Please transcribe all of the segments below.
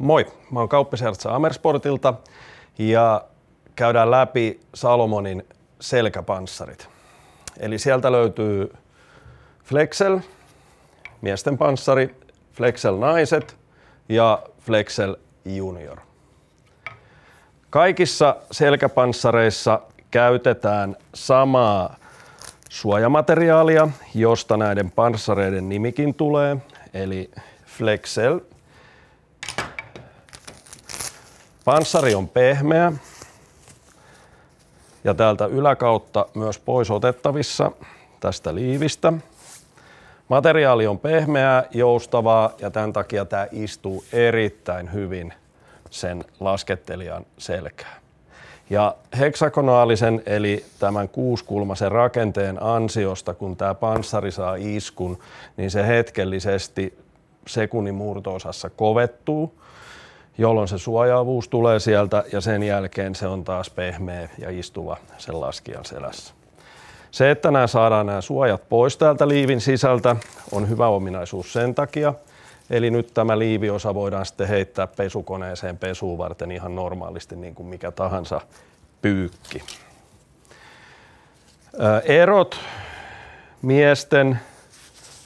Moi, mä oon kauppisertsa Amersportilta ja käydään läpi Salomonin selkäpanssarit. Eli sieltä löytyy Flexel, miesten panssari, Flexel naiset ja Flexel junior. Kaikissa selkäpanssareissa käytetään samaa suojamateriaalia, josta näiden panssareiden nimikin tulee, eli Flexel – Panssari on pehmeä ja täältä yläkautta myös pois otettavissa tästä liivistä. Materiaali on pehmeää, joustavaa ja tämän takia tämä istuu erittäin hyvin sen laskettelijan selkään. Ja heksagonaalisen eli tämän kuuskulmaisen rakenteen ansiosta, kun tämä panssari saa iskun, niin se hetkellisesti sekunnin murtoosassa kovettuu jolloin se suojaavuus tulee sieltä ja sen jälkeen se on taas pehmeä ja istuva sen laskijan selässä. Se, että nämä saadaan nämä suojat pois täältä liivin sisältä, on hyvä ominaisuus sen takia, Eli nyt tämä liiviosa voidaan sitten heittää pesukoneeseen pesuun varten ihan normaalisti niin kuin mikä tahansa pyykki. Erot miesten,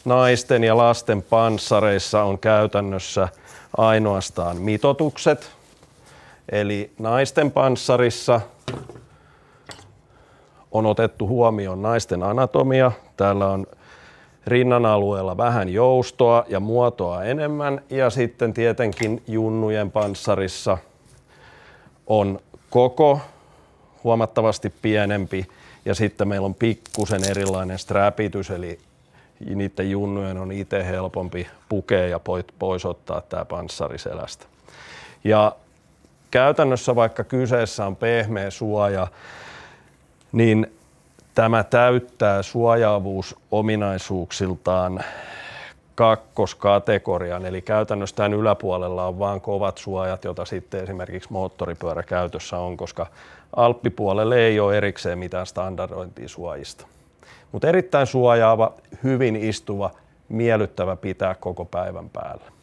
naisten ja lasten panssareissa on käytännössä – ainoastaan mitotukset. Eli naisten panssarissa on otettu huomioon naisten anatomia. Täällä on rinnan alueella vähän joustoa ja muotoa enemmän. Ja sitten tietenkin junnujen panssarissa on koko huomattavasti pienempi ja sitten meillä on pikkusen erilainen sträpitys, eli niiden junnujen on itse helpompi pukea ja pois ottaa tämä panssari selästä. Ja käytännössä vaikka kyseessä on pehmeä suoja, niin tämä täyttää suojaavuusominaisuuksiltaan kakkoskategorian, eli käytännössä tämän yläpuolella on vain kovat suojat, joita sitten esimerkiksi moottoripyörä käytössä on, koska alppipuolelle ei ole erikseen mitään standardointia suojista. Mutta erittäin suojaava hyvin istuva, miellyttävä pitää koko päivän päällä.